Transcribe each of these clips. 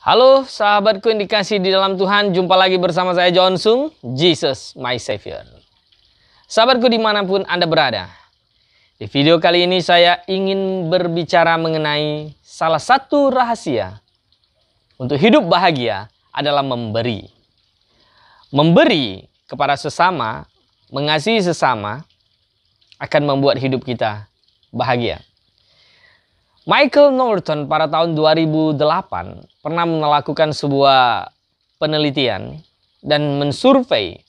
Halo sahabatku Indikasi di dalam Tuhan, jumpa lagi bersama saya John Sung, Jesus my Savior. Sahabatku dimanapun Anda berada, di video kali ini saya ingin berbicara mengenai salah satu rahasia untuk hidup bahagia adalah memberi. Memberi kepada sesama, mengasihi sesama akan membuat hidup kita bahagia. Michael Norton pada tahun 2008 pernah melakukan sebuah penelitian dan mensurvei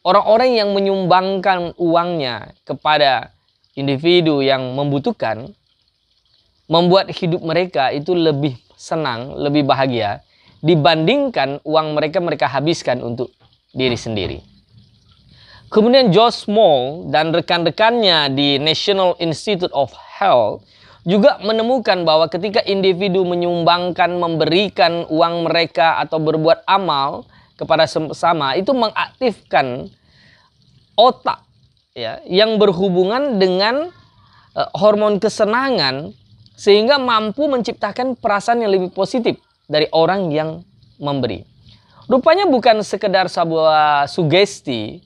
orang-orang yang menyumbangkan uangnya kepada individu yang membutuhkan membuat hidup mereka itu lebih senang, lebih bahagia dibandingkan uang mereka mereka habiskan untuk diri sendiri. Kemudian Josh Small dan rekan-rekannya di National Institute of Health juga menemukan bahwa ketika individu menyumbangkan, memberikan uang mereka atau berbuat amal kepada sesama itu mengaktifkan otak ya yang berhubungan dengan e, hormon kesenangan sehingga mampu menciptakan perasaan yang lebih positif dari orang yang memberi. Rupanya bukan sekedar sebuah sugesti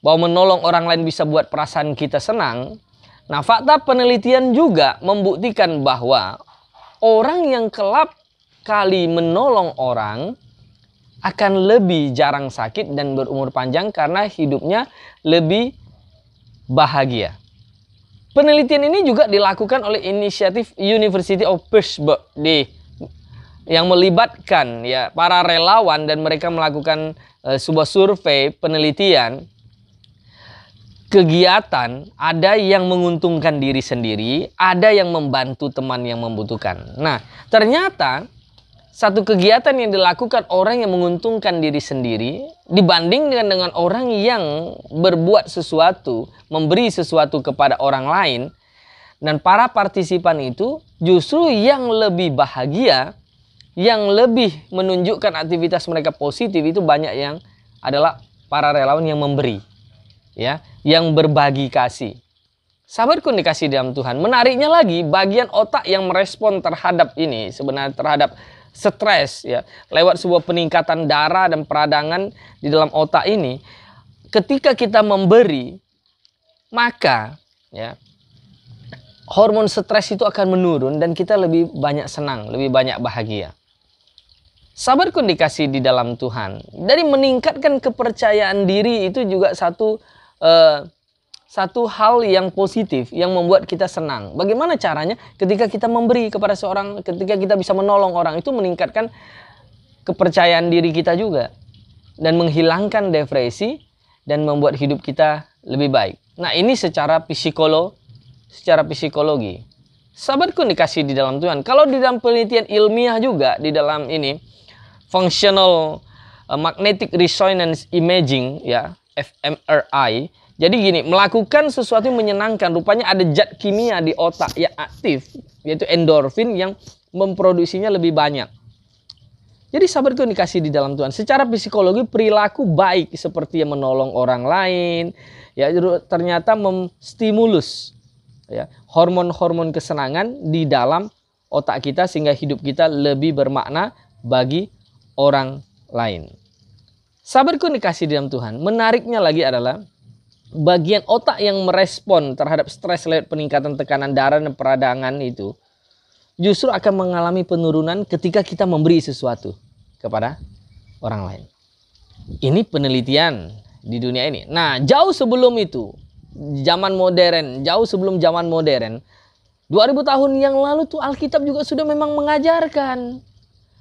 bahwa menolong orang lain bisa buat perasaan kita senang, Nah, fakta penelitian juga membuktikan bahwa orang yang kelap kali menolong orang akan lebih jarang sakit dan berumur panjang karena hidupnya lebih bahagia. Penelitian ini juga dilakukan oleh inisiatif University of Pittsburgh di yang melibatkan ya para relawan dan mereka melakukan e, sebuah survei penelitian kegiatan ada yang menguntungkan diri sendiri, ada yang membantu teman yang membutuhkan. Nah, ternyata satu kegiatan yang dilakukan orang yang menguntungkan diri sendiri dibanding dengan, dengan orang yang berbuat sesuatu, memberi sesuatu kepada orang lain dan para partisipan itu justru yang lebih bahagia, yang lebih menunjukkan aktivitas mereka positif itu banyak yang adalah para relawan yang memberi. Ya yang berbagi kasih. Sahabatku dikasih dalam Tuhan. Menariknya lagi bagian otak yang merespon terhadap ini sebenarnya terhadap stres ya lewat sebuah peningkatan darah dan peradangan di dalam otak ini ketika kita memberi maka ya hormon stres itu akan menurun dan kita lebih banyak senang, lebih banyak bahagia. Sabarku dikasih di dalam Tuhan. Dari meningkatkan kepercayaan diri itu juga satu uh, satu hal yang positif yang membuat kita senang. Bagaimana caranya? Ketika kita memberi kepada seorang, ketika kita bisa menolong orang itu meningkatkan kepercayaan diri kita juga dan menghilangkan depresi dan membuat hidup kita lebih baik. Nah, ini secara psikolo, secara psikologi. Sahabatku dikasih di dalam Tuhan. Kalau di dalam penelitian ilmiah juga di dalam ini functional eh, magnetic resonance imaging ya fMRI. Jadi gini, melakukan sesuatu yang menyenangkan, rupanya ada zat kimia di otak yang aktif, yaitu endorfin yang memproduksinya lebih banyak. Jadi sabar itu dikasih di dalam Tuhan. Secara psikologi perilaku baik seperti yang menolong orang lain, ya ternyata memstimulus ya hormon-hormon kesenangan di dalam otak kita sehingga hidup kita lebih bermakna bagi orang lain. Sahabatku dikasih dalam Tuhan. Menariknya lagi adalah bagian otak yang merespon terhadap stres lewat peningkatan tekanan darah dan peradangan itu justru akan mengalami penurunan ketika kita memberi sesuatu kepada orang lain. Ini penelitian di dunia ini. Nah, jauh sebelum itu, zaman modern, jauh sebelum zaman modern, 2000 tahun yang lalu tuh Alkitab juga sudah memang mengajarkan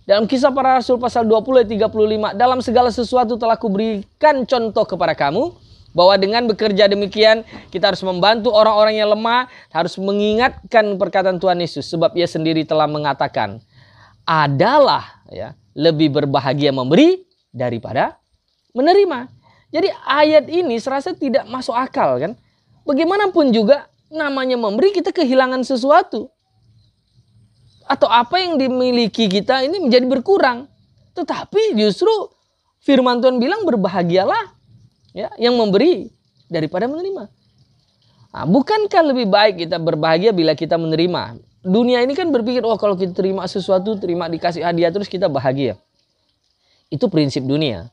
dalam kisah para rasul pasal 20 ayat 35, dalam segala sesuatu telah kuberikan contoh kepada kamu bahwa dengan bekerja demikian kita harus membantu orang-orang yang lemah, harus mengingatkan perkataan Tuhan Yesus sebab ia sendiri telah mengatakan, "Adalah ya, lebih berbahagia memberi daripada menerima." Jadi ayat ini serasa tidak masuk akal kan? Bagaimanapun juga namanya memberi kita kehilangan sesuatu atau apa yang dimiliki kita ini menjadi berkurang. Tetapi justru firman Tuhan bilang berbahagialah ya yang memberi daripada menerima. Nah, bukankah lebih baik kita berbahagia bila kita menerima? Dunia ini kan berpikir, oh kalau kita terima sesuatu, terima dikasih hadiah terus kita bahagia. Itu prinsip dunia.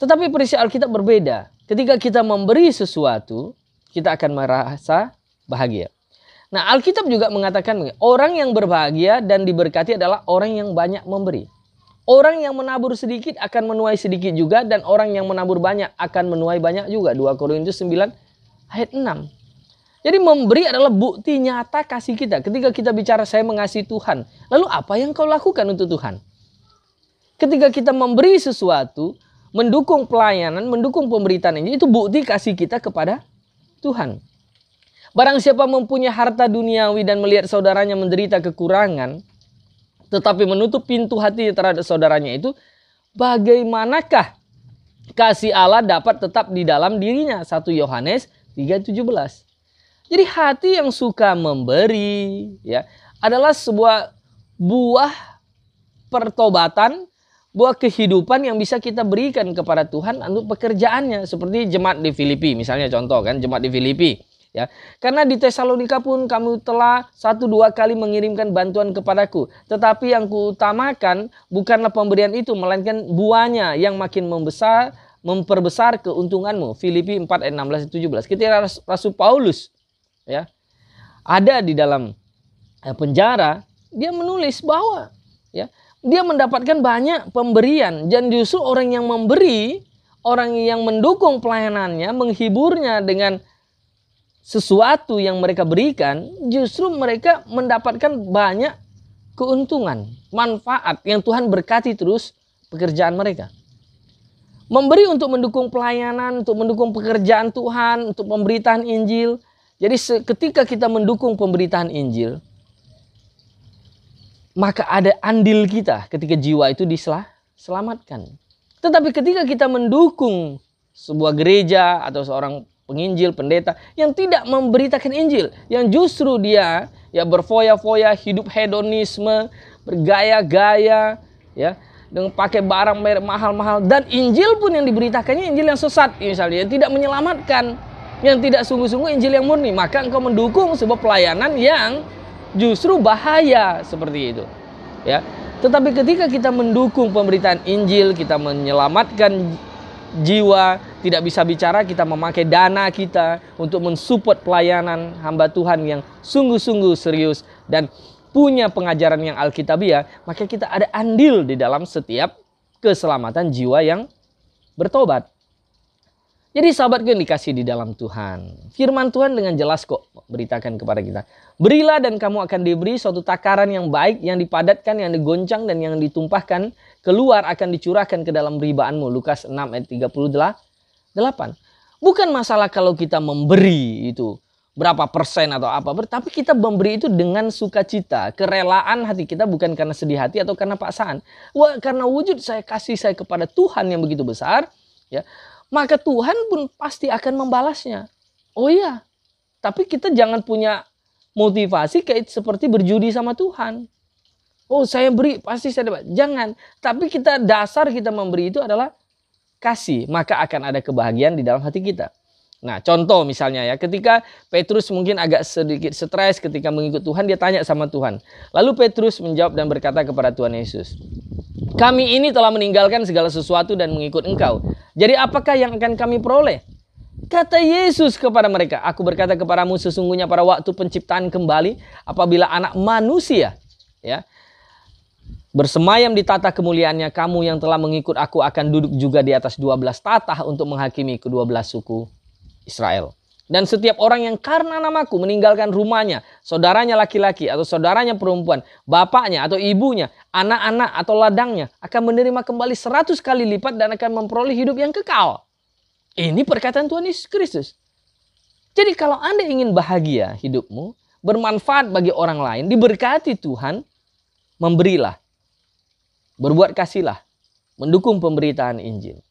Tetapi prinsip Alkitab berbeda. Ketika kita memberi sesuatu, kita akan merasa bahagia. Nah, Alkitab juga mengatakan orang yang berbahagia dan diberkati adalah orang yang banyak memberi. Orang yang menabur sedikit akan menuai sedikit juga dan orang yang menabur banyak akan menuai banyak juga. 2 Korintus 9 ayat 6. Jadi memberi adalah bukti nyata kasih kita. Ketika kita bicara saya mengasihi Tuhan, lalu apa yang kau lakukan untuk Tuhan? Ketika kita memberi sesuatu, mendukung pelayanan, mendukung pemberitaan ini, itu bukti kasih kita kepada Tuhan. Barang siapa mempunyai harta duniawi dan melihat saudaranya menderita kekurangan, tetapi menutup pintu hati terhadap saudaranya itu, bagaimanakah kasih Allah dapat tetap di dalam dirinya? 1 Yohanes 3:17. Jadi hati yang suka memberi ya adalah sebuah buah pertobatan, buah kehidupan yang bisa kita berikan kepada Tuhan untuk pekerjaannya seperti jemaat di Filipi misalnya contoh kan jemaat di Filipi ya. Karena di Tesalonika pun kamu telah satu dua kali mengirimkan bantuan kepadaku, tetapi yang kuutamakan bukanlah pemberian itu melainkan buahnya yang makin membesar memperbesar keuntunganmu. Filipi 4 ayat 16 17. Ketika Rasul Paulus ya ada di dalam eh, penjara, dia menulis bahwa ya dia mendapatkan banyak pemberian dan justru orang yang memberi, orang yang mendukung pelayanannya, menghiburnya dengan sesuatu yang mereka berikan, justru mereka mendapatkan banyak keuntungan, manfaat yang Tuhan berkati terus pekerjaan mereka. Memberi untuk mendukung pelayanan, untuk mendukung pekerjaan Tuhan, untuk pemberitaan Injil. Jadi ketika kita mendukung pemberitaan Injil, maka ada andil kita ketika jiwa itu diselamatkan. Tetapi ketika kita mendukung sebuah gereja atau seorang penginjil, pendeta yang tidak memberitakan Injil, yang justru dia ya berfoya-foya, hidup hedonisme, bergaya-gaya, ya dengan pakai barang merek mahal-mahal dan Injil pun yang diberitakannya Injil yang sesat ya, misalnya yang tidak menyelamatkan yang tidak sungguh-sungguh Injil yang murni maka engkau mendukung sebuah pelayanan yang justru bahaya seperti itu ya tetapi ketika kita mendukung pemberitaan Injil kita menyelamatkan jiwa, tidak bisa bicara, kita memakai dana kita untuk mensupport pelayanan hamba Tuhan yang sungguh-sungguh serius dan punya pengajaran yang alkitabiah, maka kita ada andil di dalam setiap keselamatan jiwa yang bertobat. Jadi sahabatku yang dikasih di dalam Tuhan. Firman Tuhan dengan jelas kok beritakan kepada kita. Berilah dan kamu akan diberi suatu takaran yang baik, yang dipadatkan, yang digoncang, dan yang ditumpahkan. Keluar akan dicurahkan ke dalam ribaanmu. Lukas 6 ayat 38. Bukan masalah kalau kita memberi itu berapa persen atau apa. Tapi kita memberi itu dengan sukacita. Kerelaan hati kita bukan karena sedih hati atau karena paksaan. Wah, karena wujud saya kasih saya kepada Tuhan yang begitu besar. ya maka Tuhan pun pasti akan membalasnya. Oh iya, tapi kita jangan punya motivasi kayak seperti berjudi sama Tuhan. Oh saya beri pasti saya dapat. Jangan. Tapi kita dasar kita memberi itu adalah kasih. Maka akan ada kebahagiaan di dalam hati kita. Nah contoh misalnya ya ketika Petrus mungkin agak sedikit stres ketika mengikut Tuhan dia tanya sama Tuhan. Lalu Petrus menjawab dan berkata kepada Tuhan Yesus. Kami ini telah meninggalkan segala sesuatu dan mengikut engkau. Jadi apakah yang akan kami peroleh? Kata Yesus kepada mereka, aku berkata kepadamu sesungguhnya pada waktu penciptaan kembali apabila anak manusia ya bersemayam di tata kemuliaannya kamu yang telah mengikut aku akan duduk juga di atas 12 tata untuk menghakimi kedua belas suku Israel. Dan setiap orang yang karena namaku meninggalkan rumahnya, saudaranya laki-laki atau saudaranya perempuan, bapaknya atau ibunya, anak-anak atau ladangnya akan menerima kembali seratus kali lipat dan akan memperoleh hidup yang kekal. Ini perkataan Tuhan Yesus Kristus. Jadi kalau Anda ingin bahagia hidupmu, bermanfaat bagi orang lain, diberkati Tuhan, memberilah, berbuat kasihlah, mendukung pemberitaan Injil.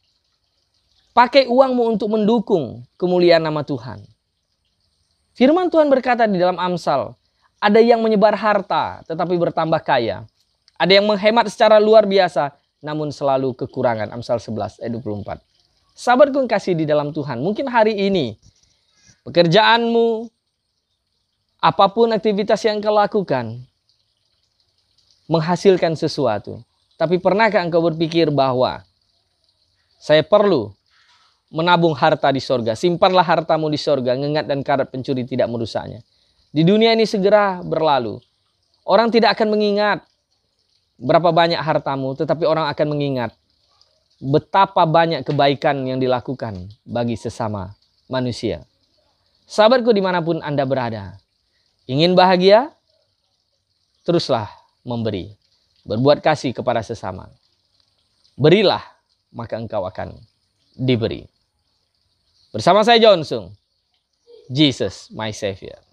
Pakai uangmu untuk mendukung kemuliaan nama Tuhan. Firman Tuhan berkata di dalam Amsal, ada yang menyebar harta tetapi bertambah kaya. Ada yang menghemat secara luar biasa namun selalu kekurangan. Amsal 11 ayat 24. Sabar kun kasih di dalam Tuhan, mungkin hari ini pekerjaanmu, apapun aktivitas yang kau lakukan, menghasilkan sesuatu. Tapi pernahkah engkau berpikir bahwa saya perlu menabung harta di sorga. Simpanlah hartamu di sorga, ngengat dan karat pencuri tidak merusaknya. Di dunia ini segera berlalu. Orang tidak akan mengingat berapa banyak hartamu, tetapi orang akan mengingat betapa banyak kebaikan yang dilakukan bagi sesama manusia. Sahabatku dimanapun Anda berada, ingin bahagia? Teruslah memberi, berbuat kasih kepada sesama. Berilah, maka engkau akan diberi. Bersama saya John Sung. Jesus, my Savior.